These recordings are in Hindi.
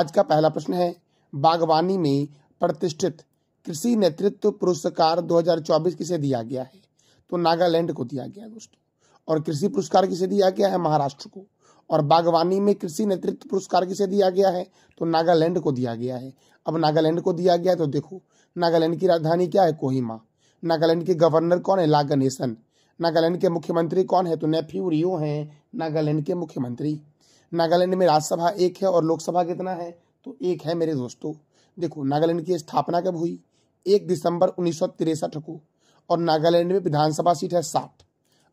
आज का पहला प्रश्न है बागवानी में प्रतिष्ठित कृषि नेतृत्व पुरस्कार 2024 किसे दिया गया है तो नागालैंड को दिया गया दोस्तों और कृषि पुरस्कार किसे दिया गया है महाराष्ट्र को और बागवानी में कृषि नेतृत्व पुरस्कार किसे दिया गया है तो नागालैंड को दिया गया है अब नागालैंड को दिया गया है तो देखो नागालैंड की राजधानी क्या है कोहिमा नागालैंड के गवर्नर कौन है लागनेसन नागालैंड के मुख्यमंत्री कौन है तो नेफ्यू रियो हैं नागालैंड के मुख्यमंत्री नागालैंड में राज्यसभा एक है और लोकसभा कितना है तो एक है मेरे दोस्तों देखो नागालैंड की स्थापना कब हुई एक दिसंबर उन्नीस को और नागालैंड में विधानसभा सीट है साठ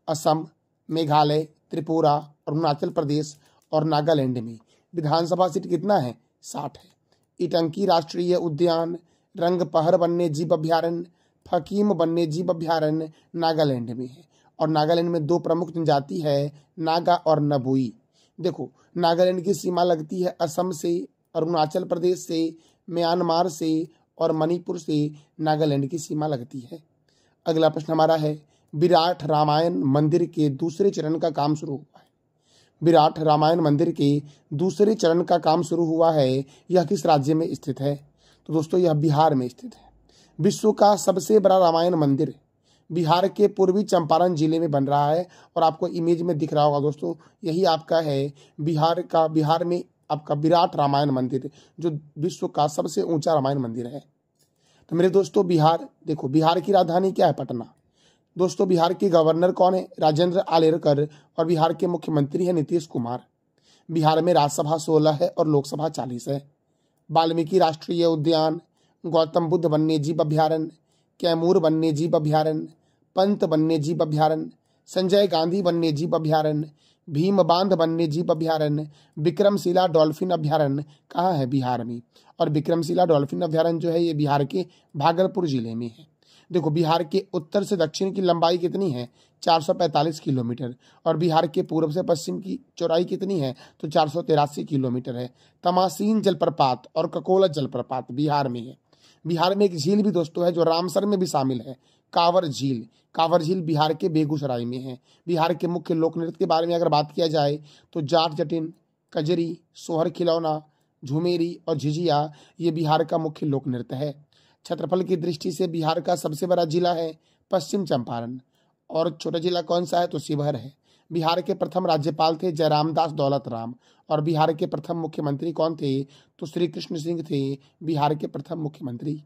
असम मेघालय त्रिपुरा अरुणाचल प्रदेश और नागालैंड में विधानसभा सीट कितना है साठ है इटंकी राष्ट्रीय उद्यान रंगपहर वन्य जीव अभ्यारण्य फकीम वन्य जीव अभ्यारण्य नागालैंड में है और नागालैंड में दो प्रमुख जनजाति है नागा और नबुई देखो नागालैंड की सीमा लगती है असम से अरुणाचल प्रदेश से म्यांमार से और मणिपुर से नागालैंड की सीमा लगती है अगला प्रश्न हमारा है विराट रामायण मंदिर के दूसरे चरण का काम शुरू हुआ है विराट रामायण मंदिर के दूसरे चरण का काम शुरू हुआ है यह किस राज्य में स्थित है तो दोस्तों यह बिहार में स्थित है विश्व का सबसे बड़ा रामायण मंदिर बिहार के पूर्वी चंपारण जिले में बन रहा है और आपको इमेज में दिख रहा होगा दोस्तों यही आपका है बिहार का बिहार में आपका विराट रामायण मंदिर जो विश्व का सबसे ऊंचा रामायण मंदिर है तो मेरे दोस्तों बिहार देखो बिहार की राजधानी क्या है पटना दोस्तों बिहार के गवर्नर कौन है राजेंद्र आलेरकर और बिहार के मुख्यमंत्री है नीतीश कुमार बिहार में राज्यसभा सोलह है और लोकसभा चालीस है वाल्मीकि राष्ट्रीय उद्यान गौतम बुद्ध वन्यजीव अभ्यारण्य कैमूर वन्यजीव अभ्यारण्य पंत वन्य जीव अभ्यारण्य संजय गांधी वन्य जीव अभ्यारण्य भीम बांध वन्य जीव अभ्यारण्य विक्रमशिला डॉल्फिन अभ्यारण्य कहाँ है बिहार में और विक्रमशिला डॉल्फिन अभ्यारण्य जो है ये बिहार के भागलपुर जिले में है देखो बिहार के उत्तर से दक्षिण की लंबाई कितनी है 445 किलोमीटर और बिहार के पूर्व से पश्चिम की चौड़ाई कितनी है तो चार किलोमीटर है तमासीन जलप्रपात और ककोला जलप्रपात बिहार में है बिहार में एक झील भी दोस्तों है जो रामसर में भी शामिल है कांवर झील कांवर झील बिहार के बेगूसराय में है बिहार के मुख्य लोक नृत्य के बारे में अगर बात किया जाए तो जाट जटिन कजरी सोहर खिलौना झुमेरी और झिझिया ये बिहार का मुख्य लोक नृत्य है क्षेत्रफल की दृष्टि से बिहार का सबसे बड़ा जिला है पश्चिम चंपारण और छोटा जिला कौन सा है तो शिवहर है बिहार के प्रथम राज्यपाल थे जयरामदास दौलत राम और बिहार के प्रथम मुख्यमंत्री कौन थे तो श्री कृष्ण सिंह थे बिहार के प्रथम मुख्यमंत्री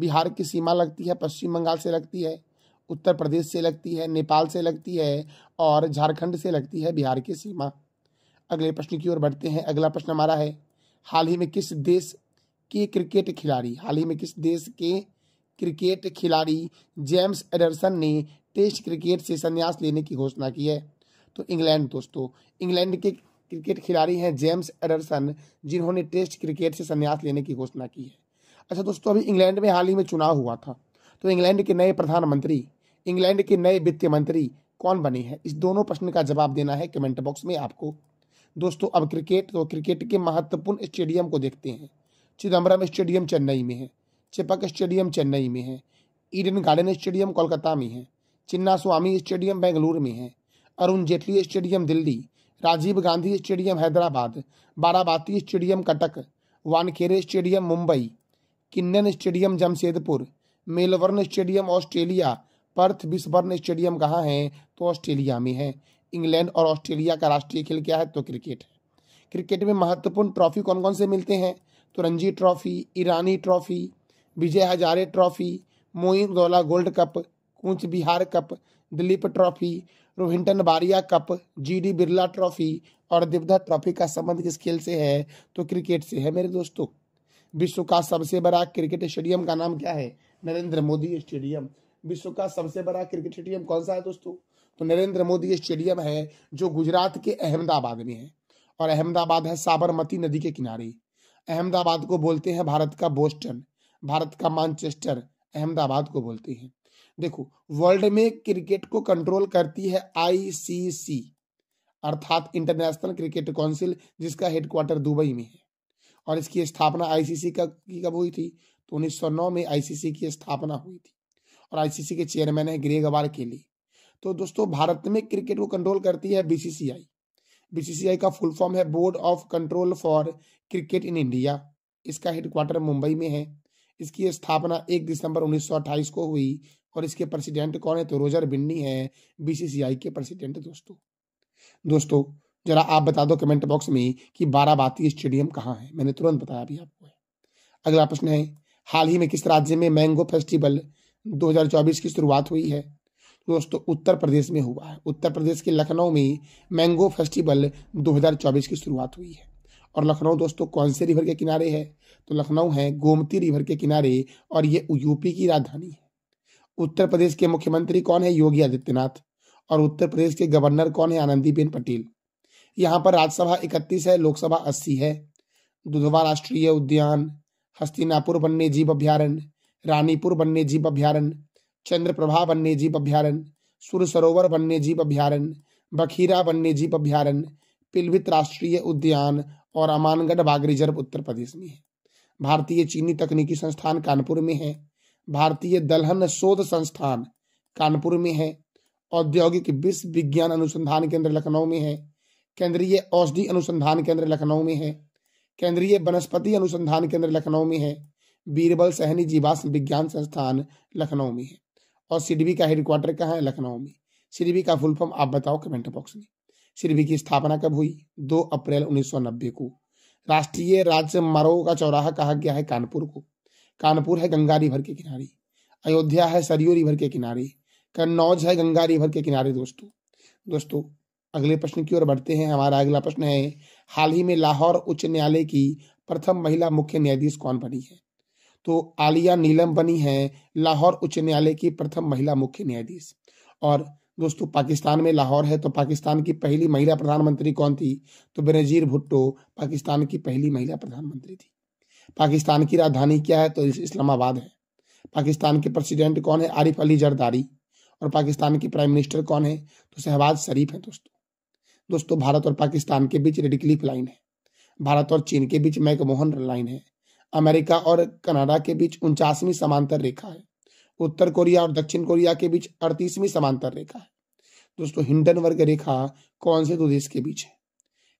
बिहार की सीमा लगती है पश्चिम बंगाल से लगती है उत्तर प्रदेश से लगती है नेपाल से लगती है और झारखंड से लगती है बिहार की सीमा अगले प्रश्न की ओर बढ़ते हैं अगला प्रश्न हमारा है हाल ही में किस देश के क्रिकेट खिलाड़ी हाल ही में किस देश के क्रिकेट खिलाड़ी जेम्स एडरसन ने टेस्ट क्रिकेट से संन्यास लेने की घोषणा की है तो इंग्लैंड दोस्तों इंग्लैंड के क्रिकेट खिलाड़ी हैं जेम्स एडरसन जिन्होंने टेस्ट क्रिकेट से संन्यास लेने की घोषणा की है अच्छा दोस्तों अभी इंग्लैंड में हाल ही में चुनाव हुआ था तो इंग्लैंड के नए प्रधानमंत्री इंग्लैंड के नए वित्त मंत्री कौन बने हैं इस दोनों प्रश्न का जवाब देना है कमेंट बॉक्स में आपको दोस्तों अब क्रिकेट तो क्रिकेट के महत्वपूर्ण स्टेडियम को देखते हैं चिदम्बरम स्टेडियम चेन्नई में है चिपक स्टेडियम चेन्नई में है ईडन गार्डन स्टेडियम कोलकाता में है चिन्ना स्वामी स्टेडियम बेंगलुरु में है Arun Jaitley stadium Delhi Rajiv Gandhi stadium Hyderabad Barabati stadium Cuttack Wankhede stadium Mumbai Keenan stadium Jamshedpur Melbourne stadium Australia Perth विस्बर्न स्टेडियम कहाँ है तो ऑस्ट्रेलिया में है इंग्लैंड और ऑस्ट्रेलिया का राष्ट्रीय खेल क्या है तो क्रिकेट है क्रिकेट में महत्वपूर्ण ट्रॉफी कौन कौन से मिलते हैं तो Ranji trophy Irani trophy Vijay Hazare trophy Moin Dowlah gold cup Cooch Behar cup Duleep trophy Rohinton Baria cup GD Birla trophy और दिवधा ट्रॉफी का संबंध किस खेल से है तो क्रिकेट से है मेरे दोस्तों विश्व का सबसे बड़ा क्रिकेट स्टेडियम का नाम क्या है नरेंद्र मोदी स्टेडियम विश्व का सबसे बड़ा क्रिकेट स्टेडियम कौन सा है दोस्तों तो नरेंद्र मोदी स्टेडियम है जो गुजरात के अहमदाबाद में है और अहमदाबाद है साबरमती नदी के किनारे अहमदाबाद को बोलते हैं भारत का बोस्टन भारत का मानचेस्टर अहमदाबाद को बोलते हैं देखो वर्ल्ड में क्रिकेट को कंट्रोल करती है आईसीसी अर्थात इंटरनेशनल क्रिकेट काउंसिल जिसका हेडक्वार्टर दुबई में है और इसकी स्थापना आईसीसी का कब हुई थी तो 1909 में आईसीसी की स्थापना हुई थी और आईसीसी के चेयरमैन है ग्रे गवार केली तो दोस्तों भारत में क्रिकेट को कंट्रोल करती है बीसीसीआई बीसीसीआई का फुल फॉर्म है board of control for cricket in India इसका हेडक्वार्टर मुंबई में है इसकी स्थापना एक दिसंबर 1928 को हुई और इसके प्रेसिडेंट कौन है तो रोजर बिन्नी है बीसीसीआई के प्रेसिडेंट दोस्तों दोस्तों जरा आप बता दो कमेंट बॉक्स में कि बाराबाती स्टेडियम कहाँ है मैंने तुरंत बताया अभी आपको अगला प्रश्न है हाल ही में किस राज्य में मैंगो फेस्टिवल 2024 की शुरुआत हुई है दोस्तों उत्तर प्रदेश में हुआ है उत्तर प्रदेश के लखनऊ में मैंगो फेस्टिवल 2024 की शुरुआत हुई है और लखनऊ दोस्तों कौन से रिवर के किनारे है तो लखनऊ है गोमती रिवर के किनारे और ये यूपी की राजधानी है उत्तर प्रदेश के मुख्यमंत्री कौन है योगी आदित्यनाथ और उत्तर प्रदेश के गवर्नर कौन है आनंदीबेन पटेल यहाँ पर राज्यसभा इकतीस है लोकसभा अस्सी है दुधवा राष्ट्रीय उद्यान हस्तिनापुर वन्य जीव अभ्यारण्य रानीपुर वन्य जीव अभ्यारण्य चंद्रप्रभा वन्य जीव अभ्यारण्य सुर सरोवर वन्य जीव अभ्यारण्य बखीरा वन्य जीव अभ्यारण्य पिलभित राष्ट्रीय उद्यान और अमानगढ़ बाघ रिजर्व उत्तर प्रदेश में है भारतीय चीनी तकनीकी संस्थान कानपुर में है भारतीय दलहन शोध संस्थान कानपुर में है औद्योगिक विश्व विज्ञान अनुसंधान केंद्र लखनऊ में है केंद्रीय औषधि अनुसंधान केंद्र लखनऊ में है केंद्रीय वनस्पति अनुसंधान केंद्र लखनऊ में है बीरबल सहनी जीवाश्म विज्ञान संस्थान लखनऊ में है और सिडबी का हेडक्वार्टर कहाँ है लखनऊ में सिडबी का फुल फॉर्म आप बताओ कमेंट बॉक्स में सिडबी की स्थापना कब हुई दो अप्रैल उन्नीस को राष्ट्रीय राज्य मारोह का चौराहा कहा गया है कानपुर को कानपुर है गंगा रिवर के किनारे अयोध्या है सरयू रिवर के किनारे कन्नौज है गंगा रिवर के किनारे दोस्तों दोस्तों अगले प्रश्न की ओर बढ़ते हैं हमारा अगला प्रश्न है हाल ही में लाहौर उच्च न्यायालय की प्रथम महिला मुख्य न्यायाधीश कौन बनी है तो आलिया नीलम बनी हैं लाहौर उच्च न्यायालय की प्रथम महिला मुख्य न्यायाधीश और दोस्तों पाकिस्तान में लाहौर है तो पाकिस्तान की पहली महिला प्रधानमंत्री कौन थी तो बेनजीर भुट्टो पाकिस्तान की पहली महिला प्रधानमंत्री थी पाकिस्तान की राजधानी क्या है तो इस्लामाबाद है पाकिस्तान के प्रेसिडेंट कौन है आरिफ अली जरदारी और पाकिस्तान की प्राइम मिनिस्टर कौन है तो शहबाज शरीफ है दोस्तों दोस्तों भारत और पाकिस्तान के बीच रेडक्लिफ लाइन है भारत और चीन के बीच मैकमोहन लाइन है अमेरिका और कनाडा के बीच उनचासवीं समांतर रेखा है उत्तर कोरिया और दक्षिण कोरिया के बीच अड़तीसवीं समांतर रेखा है दोस्तों हिंडन वर्ग रेखा कौन से दो देश के बीच है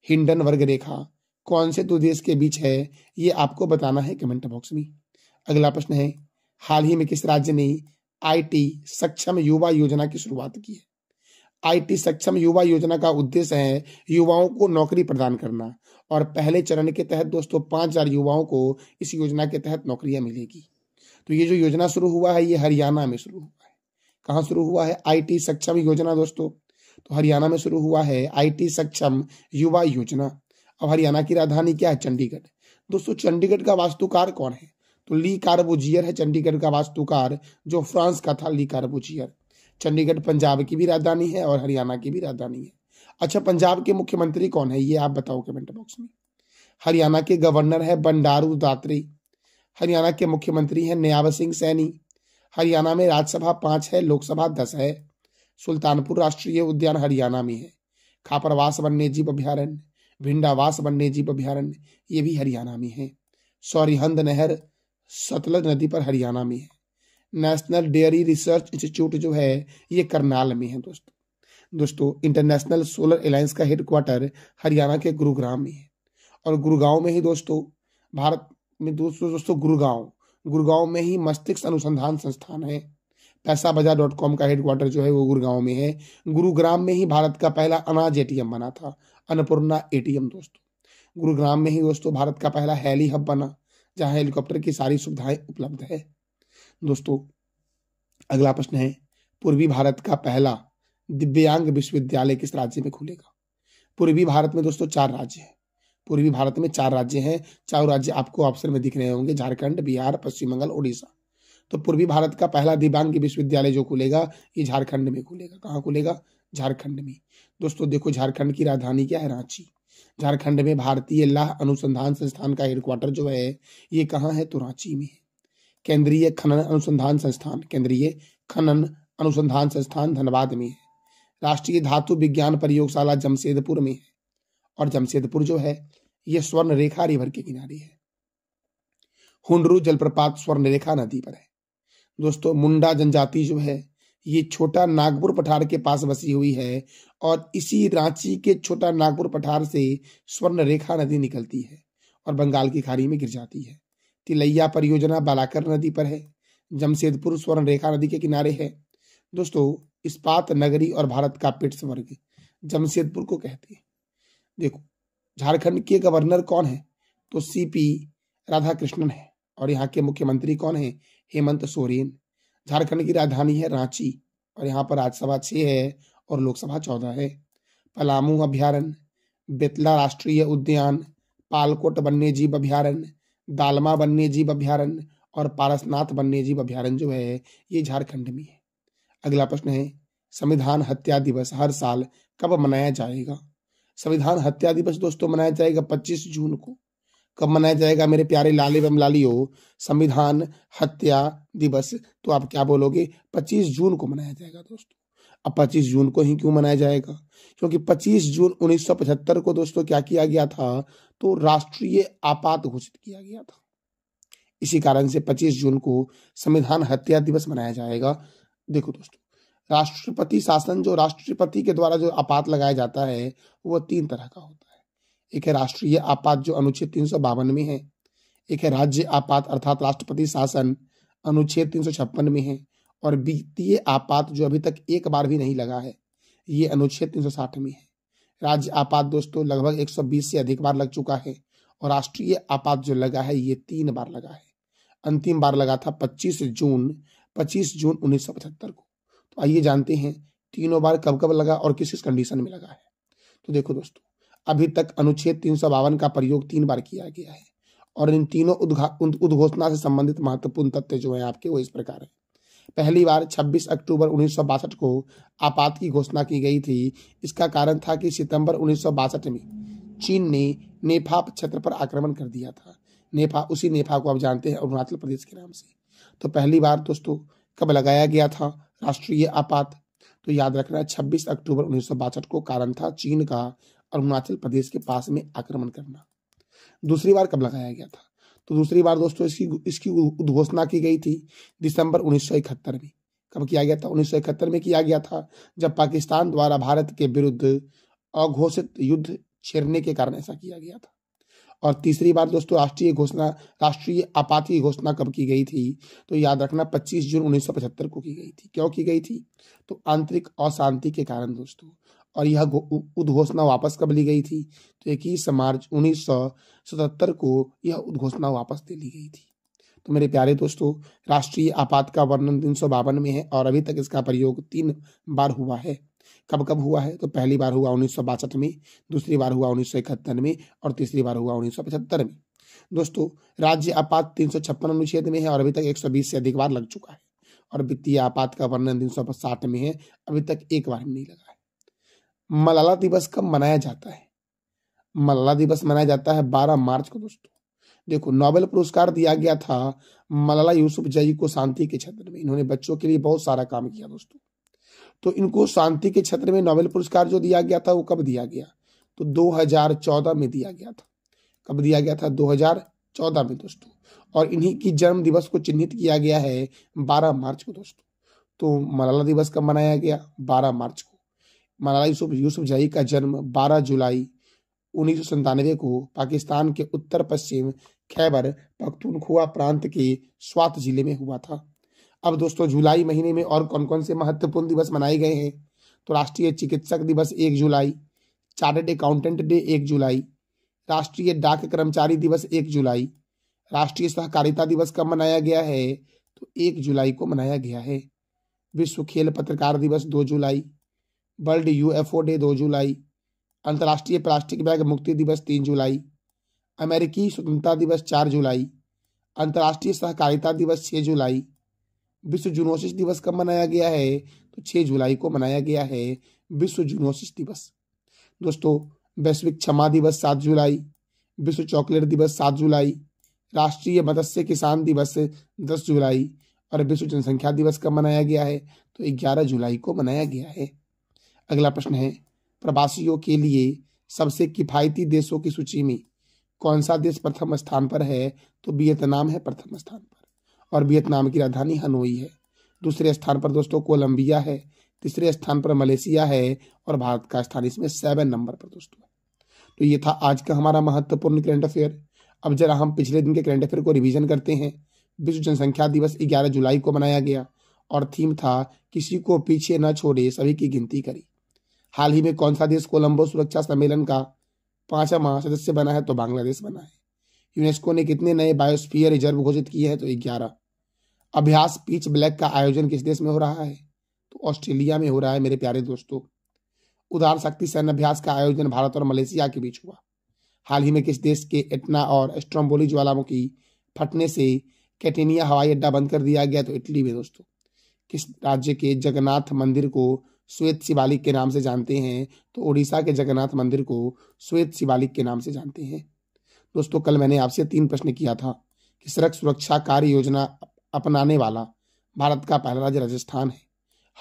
हिंडन वर्ग रेखा कौन से दो देश के बीच है ये आपको बताना है कमेंट बॉक्स में अगला प्रश्न है हाल ही में किस राज्य ने आईटी सक्षम युवा योजना की शुरुआत की है आईटी सक्षम युवा योजना का उद्देश्य है युवाओं को नौकरी प्रदान करना और पहले चरण के तहत दोस्तों पांच हजार युवाओं को इस योजना के तहत नौकरियां मिलेगी तो ये जो योजना शुरू हुआ है ये हरियाणा में शुरू हुआ है कहाँ शुरू हुआ है आईटी सक्षम योजना दोस्तों तो हरियाणा में शुरू हुआ है आईटी सक्षम युवा योजना अब हरियाणा की राजधानी क्या है चंडीगढ़ दोस्तों चंडीगढ़ का वास्तुकार कौन है तो ली कार्बोजियर है चंडीगढ़ का वास्तुकार जो फ्रांस का था ली कार्बोजियर चंडीगढ़ पंजाब की भी राजधानी है और हरियाणा की भी राजधानी है अच्छा पंजाब के मुख्यमंत्री कौन है ये आप बताओ कमेंट बॉक्स में हरियाणा के गवर्नर है बंडारू दात्री हरियाणा के मुख्यमंत्री हैं नयाब सिंह सैनी हरियाणा में राज्यसभा पाँच है लोकसभा दस है सुल्तानपुर राष्ट्रीय उद्यान हरियाणा में है खापरवास वन्य जीव अभ्यारण्य भिंडावास वन्य जीव अभ्यारण्य ये भी हरियाणा में है सौरिहंद नहर सतलज नदी पर हरियाणा में है नेशनल डेयरी रिसर्च इंस्टीट्यूट जो है ये करनाल में है दोस्तों दोस्तों इंटरनेशनल सोलर अलायंस का हेडक्वार्टर हरियाणा के गुरुग्राम में है और गुरुगांव में ही दोस्तों भारत में दोस्तों दोस्तों गुरुगांव गुरुगांव में ही मस्तिष्क अनुसंधान संस्थान है पैसा बाजार डॉट कॉम का हेडक्वार्टर जो है वो गुरुगांव में है गुरुग्राम में ही भारत का पहला अनाज एटीएम बना था अन्नपूर्णा एटीएम दोस्तों गुरुग्राम में ही दोस्तों भारत का पहला हेली हब बना जहाँ हेलीकॉप्टर की सारी सुविधाएं उपलब्ध है दोस्तों अगला प्रश्न है पूर्वी भारत का पहला दिव्यांग विश्वविद्यालय किस राज्य में खुलेगा पूर्वी भारत में दोस्तों चार राज्य हैं पूर्वी भारत में चार राज्य हैं चारों राज्य आपको ऑप्शन में दिख रहे होंगे झारखंड बिहार पश्चिम बंगाल उड़ीसा तो पूर्वी भारत का पहला दिव्यांग विश्वविद्यालय जो खुलेगा ये झारखंड में खुलेगा कहाँ खुलेगा झारखंड में दोस्तों देखो झारखंड की राजधानी क्या है रांची झारखंड में भारतीय लाह अनुसंधान संस्थान का हेडक्वार्टर जो है ये कहाँ है तो रांची में है केंद्रीय खनन अनुसंधान संस्थान केंद्रीय खनन अनुसंधान संस्थान धनबाद में है राष्ट्रीय धातु विज्ञान प्रयोगशाला जमशेदपुर में है और जमशेदपुर जो है यह स्वर्ण रेखा रिवर के किनारे है हुडरू जलप्रपात स्वर्ण रेखा नदी पर है दोस्तों मुंडा जनजाति जो है ये छोटा नागपुर पठार के पास बसी हुई है और इसी रांची के छोटा नागपुर पठार से स्वर्ण रेखा नदी निकलती है और बंगाल की खाड़ी में गिर जाती है तिलैया परियोजना बालाकर नदी पर है जमशेदपुर स्वर्ण रेखा नदी के किनारे है दोस्तों इस्पात नगरी और भारत का स्वर्ग जमशेदपुर को कहते हैं देखो झारखंड के गवर्नर कौन है तो सीपी राधाकृष्णन है और यहाँ के मुख्यमंत्री कौन है हेमंत सोरेन झारखंड की राजधानी है रांची और यहाँ पर राज्यसभा छह है और लोकसभा चौदह है पलामू अभ्यारण्य बेतला राष्ट्रीय उद्यान पालकोट वन्य जीव अभ्यारण्य दालमा वन्य जीव अभ्यारण्य और पारसनाथ वन्य जीव अभ्यारण्य जो है ये झारखंड में है अगला प्रश्न है संविधान हत्या दिवस हर साल कब मनाया जाएगा संविधान हत्या दिवस दोस्तों मनाया जाएगा 25 जून को कब मनाया जाएगा मेरे प्यारे लाली एवं लाली हो संविधान हत्या दिवस तो आप क्या बोलोगे 25 जून को मनाया जाएगा दोस्तों अब जून को ही क्यों मनाया जाएगा क्योंकि 25 जून 1975 को दोस्तों क्या किया गया था तो राष्ट्रीय आपात घोषित किया गया था इसी कारण से 25 जून को संविधान हत्या दिवस मनाया जाएगा देखो दोस्तों राष्ट्रपति शासन जो राष्ट्रपति के द्वारा जो आपात लगाया जाता है वह तीन तरह का होता है एक है राष्ट्रीय आपात जो अनुच्छेद तीन में है एक है राज्य आपात अर्थात राष्ट्रपति शासन अनुच्छेद तीन में है और वित्तीय आपात जो अभी तक एक बार भी नहीं लगा है ये अनुच्छेद तीन में है राज्य आपात दोस्तों लगभग 120 से अधिक बार लग चुका है और राष्ट्रीय आपात जो लगा है ये तीन बार लगा है अंतिम बार लगा था 25 जून 25 जून 1975 को तो आइए जानते हैं तीनों बार कब कब लगा और किस किस कंडीशन में लगा है तो देखो दोस्तों अभी तक अनुच्छेद तीन का प्रयोग तीन बार किया गया है और इन तीनों उद्घोषणा से संबंधित महत्वपूर्ण तथ्य जो है आपके वो इस प्रकार है पहली बार 26 अक्टूबर उन्नीस को आपात की घोषणा की गई थी इसका कारण था कि सितंबर उन्नीस में चीन ने नेफा क्षेत्र पर आक्रमण कर दिया था नेफा उसी नेफा को आप जानते हैं अरुणाचल प्रदेश के नाम से तो पहली बार दोस्तों कब लगाया गया था राष्ट्रीय आपात तो याद रखना 26 अक्टूबर उन्नीस को कारण था चीन का अरुणाचल प्रदेश के पास में आक्रमण करना दूसरी बार कब लगाया गया था तो दूसरी बार दोस्तों इसकी इसकी उद्घोषणा की गई थी दिसंबर उन्नीस में कब किया गया था उन्नीस में किया गया था जब पाकिस्तान द्वारा भारत के विरुद्ध अघोषित युद्ध छेड़ने के कारण ऐसा किया गया था और तीसरी बार दोस्तों राष्ट्रीय घोषणा राष्ट्रीय आपात की घोषणा कब की गई थी तो याद रखना 25 जून 1975 को की गई थी क्यों की गई थी तो आंतरिक अशांति के कारण दोस्तों और यह उद्घोषणा वापस कब ली गई थी तो इक्कीस मार्च उन्नीस को यह उद्घोषणा वापस दे ली गई थी तो मेरे प्यारे दोस्तों राष्ट्रीय आपात का वर्णन तीन में है और अभी तक इसका प्रयोग तीन बार हुआ है कब कब हुआ है तो पहली बार हुआ उन्नीस में दूसरी बार हुआ उन्नीस में और तीसरी बार हुआ उन्नीस में दोस्तों राज्य आपात तीन अनुच्छेद में है और अभी तक 120 से अधिक बार लग चुका है और वित्तीय आपात का वर्णन तीन में है अभी तक एक बार नहीं लगा मलाला दिवस कब मनाया जाता है मलाला दिवस मनाया जाता है 12 मार्च को दोस्तों देखो नोबेल पुरस्कार दिया गया था मलाला यूसुफ जई को शांति के क्षेत्र में इन्होंने बच्चों के लिए बहुत सारा काम किया दोस्तों तो इनको शांति के क्षेत्र में नोबेल पुरस्कार जो दिया गया था वो कब दिया गया तो 2014 में दिया गया था कब दिया गया था 2014 में दोस्तों और इन्हीं की जन्म दिवस को चिन्हित किया गया है 12 मार्च को दोस्तों तो मलाला दिवस कब मनाया गया 12 मार्च मौलाना यूसुफ यूसुफ जई का जन्म 12 जुलाई उन्नीस को पाकिस्तान के उत्तर पश्चिम खैबर पख्तूनखुआ प्रांत के स्वात जिले में हुआ था अब दोस्तों जुलाई महीने में और कौन कौन से महत्वपूर्ण दिवस मनाए गए हैं तो राष्ट्रीय चिकित्सक दिवस एक जुलाई चार्टर्ड अकाउंटेंट डे एक जुलाई राष्ट्रीय डाक कर्मचारी दिवस एक जुलाई राष्ट्रीय सहकारिता दिवस कब मनाया गया है तो एक जुलाई को मनाया गया है विश्व खेल पत्रकार दिवस दो जुलाई वर्ल्ड यूएफओ डे दो जुलाई अंतर्राष्ट्रीय प्लास्टिक बैग मुक्ति दिवस तीन जुलाई अमेरिकी स्वतंत्रता दिवस चार जुलाई अंतर्राष्ट्रीय सहकारिता दिवस छः जुलाई विश्व जूनोसिस दिवस कब मनाया गया है तो छः जुलाई को मनाया गया है विश्व जूनोसिस दिवस दोस्तों वैश्विक क्षमा दिवस सात जुलाई विश्व चॉकलेट दिवस सात जुलाई राष्ट्रीय मत्स्य किसान दिवस दस जुलाई और विश्व जनसंख्या दिवस कब मनाया गया है तो ग्यारह जुलाई को मनाया गया है अगला प्रश्न है प्रवासियों के लिए सबसे किफायती देशों की सूची में कौन सा देश प्रथम स्थान पर है तो वियतनाम है प्रथम स्थान पर और वियतनाम की राजधानी हनोई है दूसरे स्थान पर दोस्तों कोलंबिया है तीसरे स्थान पर मलेशिया है और भारत का स्थान इसमें सेवन नंबर पर दोस्तों तो ये था आज का हमारा महत्वपूर्ण करंट अफेयर अब जरा हम पिछले दिन के करंट अफेयर को रिविजन करते हैं विश्व जनसंख्या दिवस ग्यारह जुलाई को मनाया गया और थीम था किसी को पीछे न छोड़े सभी की गिनती करी हाल ही में कौन सा देश कोलंबो सुरक्षा सम्मेलन का पांचवा महासदस्य बना है तो बांग्लादेश बना है यूनेस्को ने कितने नए बायोस्फीयर रिजर्व घोषित किए हैं तो ग्यारह अभ्यास पीच ब्लैक का आयोजन किस देश में हो रहा है तो ऑस्ट्रेलिया में हो रहा है मेरे प्यारे दोस्तों उदार शक्ति सैन्य अभ्यास का आयोजन भारत और मलेशिया के बीच हुआ हाल ही में किस देश के एटना और एस्ट्रोम्बोली ज्वालामुखी फटने से कैटेनिया हवाई अड्डा बंद कर दिया गया तो इटली में दोस्तों किस राज्य के जगन्नाथ मंदिर को श्वेत शिवालिक के नाम से जानते हैं तो उड़ीसा के जगन्नाथ मंदिर को श्वेत शिवालिक के नाम से जानते हैं दोस्तों कल मैंने आपसे तीन प्रश्न किया था कि सड़क सुरक्षा कार्य योजना अपनाने वाला भारत का पहला राज्य राजस्थान है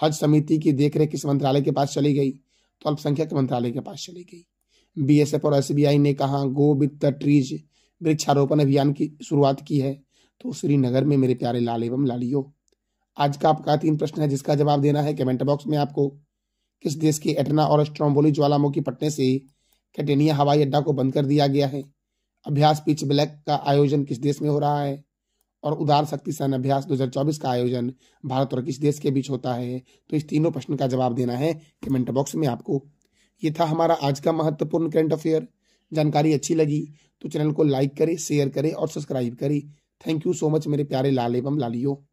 हज समिति की देखरेख किस मंत्रालय के पास चली गई तो अल्पसंख्यक मंत्रालय के पास चली गई बीएसएफ और एसबीआई ने कहा गो विद ट्रीज वृक्षारोपण अभियान की शुरुआत की है तो श्रीनगर में मेरे प्यारे लाल एवं लालियो आज का आपका तीन प्रश्न है जिसका जवाब देना है कमेंट बॉक्स में आपको किस देश के एटना और स्ट्रॉम्बोली ज्वालामुखी पटने से कैटेनिया हवाई अड्डा को बंद कर दिया गया है अभ्यास पिच ब्लैक का आयोजन किस देश में हो रहा है और उदार शक्ति सैन्य अभ्यास 2024 का आयोजन भारत और किस देश के बीच होता है तो इस तीनों प्रश्न का जवाब देना है कमेंट बॉक्स में आपको ये था हमारा आज का महत्वपूर्ण करंट अफेयर जानकारी अच्छी लगी तो चैनल को लाइक करें शेयर करें और सब्सक्राइब करें थैंक यू सो मच मेरे प्यारे लाल एवं लालियो